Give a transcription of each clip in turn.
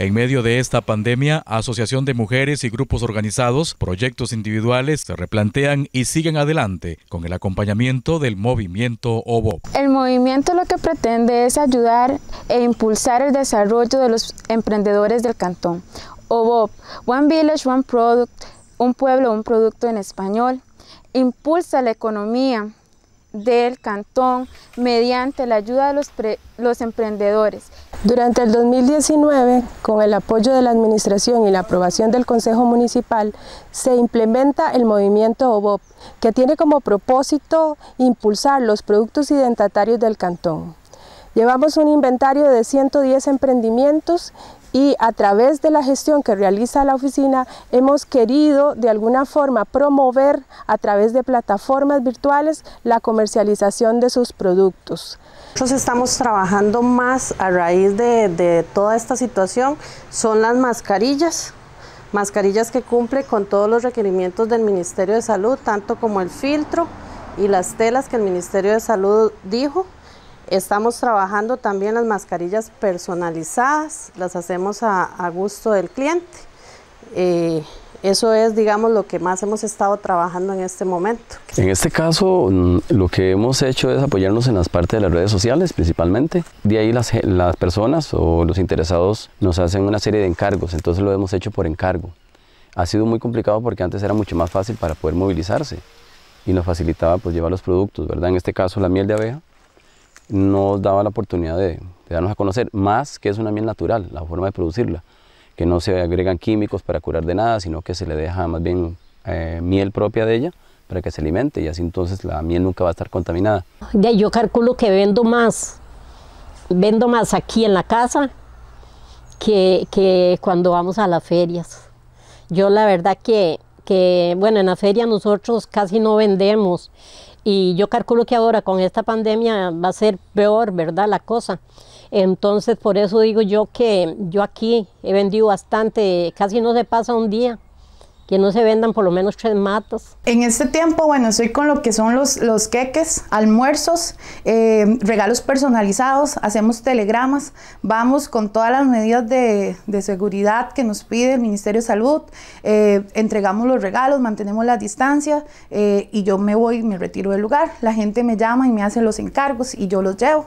En medio de esta pandemia, Asociación de Mujeres y grupos organizados, proyectos individuales se replantean y siguen adelante con el acompañamiento del movimiento OBOP. El movimiento lo que pretende es ayudar e impulsar el desarrollo de los emprendedores del cantón. OBOP, One Village, One Product, un pueblo, un producto en español, impulsa la economía del cantón mediante la ayuda de los, los emprendedores durante el 2019, con el apoyo de la Administración y la aprobación del Consejo Municipal, se implementa el movimiento OBOP, que tiene como propósito impulsar los productos identitarios del cantón. Llevamos un inventario de 110 emprendimientos y a través de la gestión que realiza la oficina hemos querido de alguna forma promover a través de plataformas virtuales la comercialización de sus productos. Nosotros estamos trabajando más a raíz de, toda esta situación, son las mascarillas, mascarillas que cumple con todos los requerimientos del Ministerio de Salud, tanto como el filtro y las telas que el Ministerio de Salud dijo, Estamos trabajando también las mascarillas personalizadas, las hacemos a, gusto del cliente. Eh, eso es, digamos, lo que más hemos estado trabajando en este momento. En este caso, mm, lo que hemos hecho es apoyarnos en las partes de las redes sociales principalmente. De ahí las, las personas o los interesados nos hacen una serie de encargos, entonces lo hemos hecho por encargo. Ha sido muy complicado porque antes era mucho más fácil para poder movilizarse y nos facilitaba pues, llevar los productos, ¿verdad? En este caso la miel de abeja nos daba la oportunidad de, darnos a conocer, más que es una miel natural, la forma de producirla, que no se agregan químicos para curar de nada, sino que se le deja más bien eh, miel propia de ella para que se alimente y así entonces la miel nunca va a estar contaminada. yo calculo que vendo más, vendo más aquí en la casa que, cuando vamos a las ferias. Yo la verdad que, que, bueno, en la feria nosotros casi no vendemos y yo calculo que ahora con esta pandemia va a ser peor, ¿verdad? La cosa. Entonces, por eso digo yo que yo aquí he vendido bastante, casi no se pasa un día que no se vendan por lo menos tres matos. En este tiempo, bueno, estoy con lo que son los, los queques, almuerzos, eh, regalos personalizados, hacemos telegramas, vamos con todas las medidas de, de seguridad que nos pide el Ministerio de Salud, eh, entregamos los regalos, mantenemos la distancia eh, y yo me voy, me retiro del lugar, la gente me llama y me hace los encargos y yo los llevo.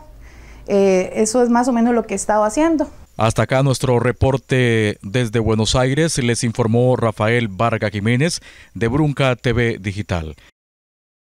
eso es más o menos lo que he estado haciendo. Hasta acá nuestro reporte desde Buenos Aires, les informó Rafael Varga Jiménez de Brunca TV Digital.